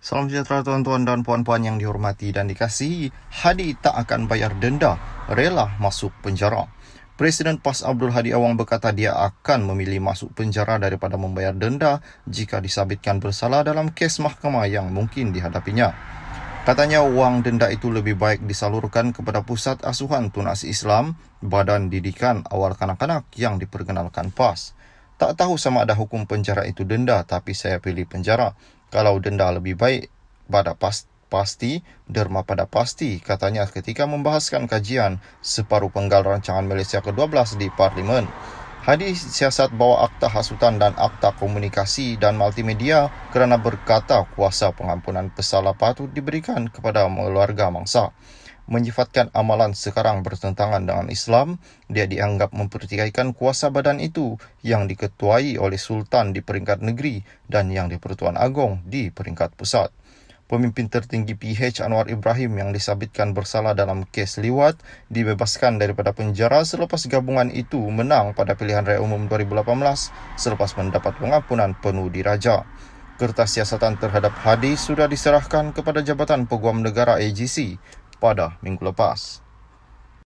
Salam sejahtera tuan-tuan dan puan-puan yang dihormati dan dikasihi. Hadi tak akan bayar denda, rela masuk penjara. Presiden PAS Abdul Hadi Awang berkata dia akan memilih masuk penjara daripada membayar denda jika disabitkan bersalah dalam kes mahkamah yang mungkin dihadapinya. Katanya wang denda itu lebih baik disalurkan kepada Pusat Asuhan Tunas Islam, Badan Didikan Awal Kanak-Kanak yang diperkenalkan PAS. Tak tahu sama ada hukum penjara itu denda tapi saya pilih penjara. Kalau denda lebih baik pada pasti, derma pada pasti, katanya ketika membahaskan kajian separuh penggal rancangan Malaysia ke-12 di Parlimen. Hadis siasat bawa akta hasutan dan akta komunikasi dan multimedia kerana berkata kuasa pengampunan pesalah patut diberikan kepada keluarga mangsa menyifatkan amalan sekarang bertentangan dengan Islam, dia dianggap mempertikaikan kuasa badan itu yang diketuai oleh Sultan di peringkat negeri dan yang di dipertuan agong di peringkat pusat. Pemimpin tertinggi PH Anwar Ibrahim yang disabitkan bersalah dalam kes liwat dibebaskan daripada penjara selepas gabungan itu menang pada pilihan raya umum 2018 selepas mendapat pengampunan penuh diraja. Kertas siasatan terhadap Hadi sudah diserahkan kepada Jabatan Peguam Negara AGC waspada minggu lepas.